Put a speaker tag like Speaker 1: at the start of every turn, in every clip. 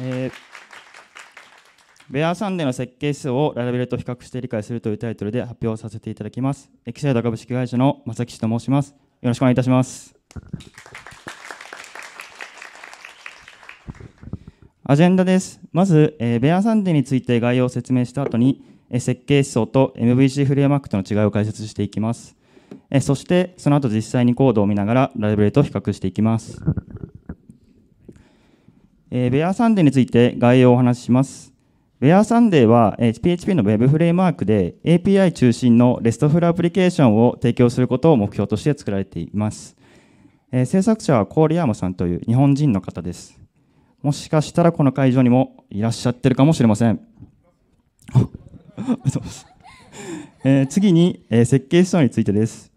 Speaker 1: えー、ベアサンデーの設計思想をララベルと比較して理解するというタイトルで発表させていただきます。エキサイド株式会社の正木氏と申します。よろしくお願いいたします。アジェンダです。まず、えー、ベアサンデーについて概要を説明した後に、えー、設計思想と MVC フレームワークとの違いを解説していきます。えー、そして、その後実際にコードを見ながらララベルと比較していきます。えー、ベアサンデーについて概要をお話しします。ベアサンデーは、えー、PHP の Web フレームワークで API 中心の RESTful アプリケーションを提供することを目標として作られています。えー、制作者はコーリアームさんという日本人の方です。もしかしたらこの会場にもいらっしゃってるかもしれません。ありがとうございます。えー、次に、えー、設計思想についてです。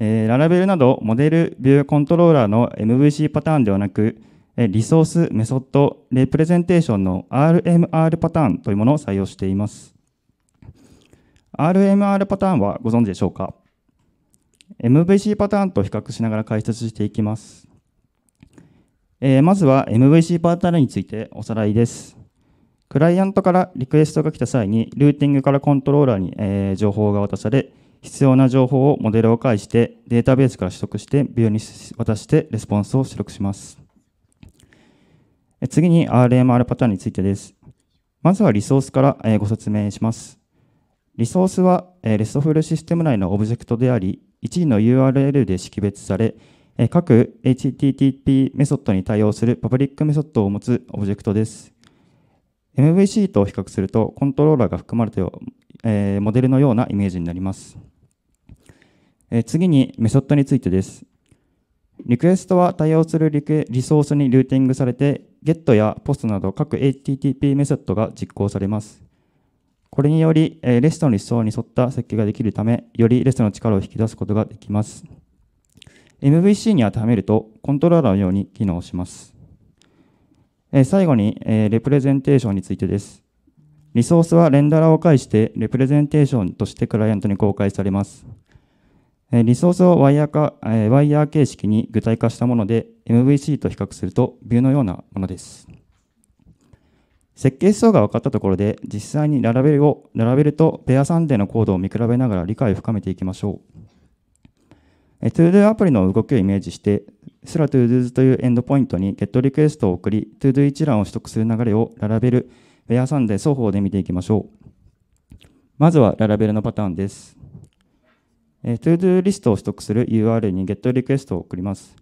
Speaker 1: えー、ララベルなどモデルビューコントローラーの MVC パターンではなく、リソース、メソッド、レプレゼンテーションの RMR パターンというものを採用しています。RMR パターンはご存知でしょうか ?MVC パターンと比較しながら解説していきます。えー、まずは MVC パターンについておさらいです。クライアントからリクエストが来た際に、ルーティングからコントローラーに、えー、情報が渡され、必要な情報をモデルを介してデータベースから取得して、ビューに渡してレスポンスを出力します。次に RMR パターンについてです。まずはリソースからご説明します。リソースは RESTful システム内のオブジェクトであり、1位の URL で識別され、各 HTTP メソッドに対応するパブリックメソッドを持つオブジェクトです。MVC と比較すると、コントローラーが含まれてえモデルのようなイメージになります。え次にメソッドについてです。リクエストは対応するリソースにルーティングされて、GET や POST など各 HTTP メソッドが実行されます。これにより、レストの理想に沿った設計ができるため、よりレストの力を引き出すことができます。MVC に当てはめると、コントローラーのように機能します。最後に、レプレゼンテーションについてです。リソースはレンダラを介して、レプレゼンテーションとしてクライアントに公開されます。リソースをワイヤーか、えワイヤー形式に具体化したもので MVC と比較するとビューのようなものです。設計思想が分かったところで実際にララベルをララベルとペアサンデーのコードを見比べながら理解を深めていきましょう。トゥードゥアプリの動きをイメージして、スラトゥードゥズというエンドポイントにゲットリクエストを送り、トゥードゥ一覧を取得する流れをララベル、ペアサンデー双方で見ていきましょう。まずはララベルのパターンです。えー、ドゥ d リストを取得する URL に get リクエストを送ります。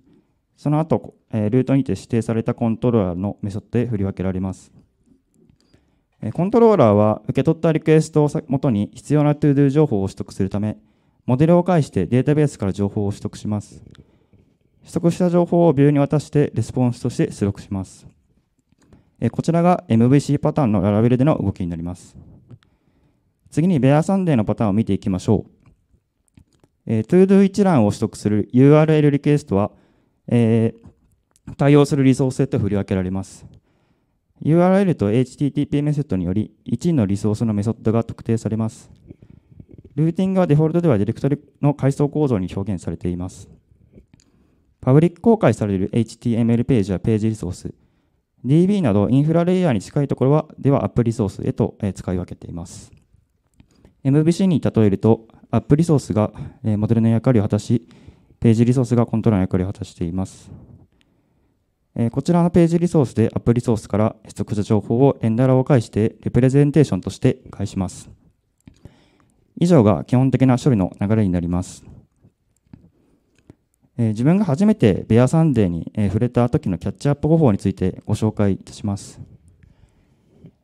Speaker 1: その後、えルートにて指定されたコントローラーのメソッドで振り分けられます。えコントローラーは受け取ったリクエストをもとに必要な t o ドゥ情報を取得するため、モデルを介してデータベースから情報を取得します。取得した情報をビューに渡してレスポンスとして出力します。こちらが MVC パターンのララベルでの動きになります。次にベアサンデーのパターンを見ていきましょう。えー、todo 一覧を取得する URL リクエストは、えー、対応するリソースへと振り分けられます。URL と HTTP メソッドにより1位のリソースのメソッドが特定されます。ルーティングはデフォルトではディレクトリの階層構造に表現されています。パブリック公開される HTML ページやページリソース、DB などインフラレイヤーに近いところはではアップリソースへと使い分けています。MVC に例えるとアップリソースが、モデルの役割を果たし、ページリソースがコントロールの役割を果たしています。こちらのページリソースでアップリソースから取得した情報をレンダラを介してレプレゼンテーションとして返します。以上が基本的な処理の流れになります。え自分が初めてベアサンデーに、触れた時のキャッチアップ方法についてご紹介いたします。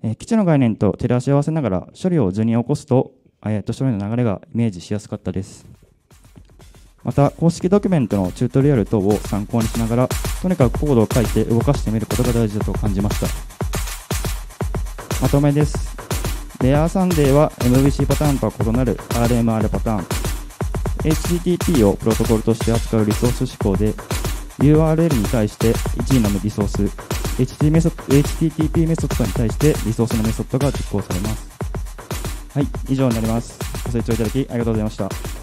Speaker 1: え基地の概念と照らし合わせながら処理を図に起こすとえー、と書面の流れがイメージしやすかったです。また、公式ドキュメントのチュートリアル等を参考にしながら、とにかくコードを書いて動かしてみることが大事だと感じました。まとめです。レアーサンデーは MVC パターンとは異なる RMR パターン。HTTP をプロトコルとして扱うリソース指向で、URL に対して1位のリソース、HTTP メソッドに対してリソースのメソッドが実行されます。はい以上になりますご清聴いただきありがとうございました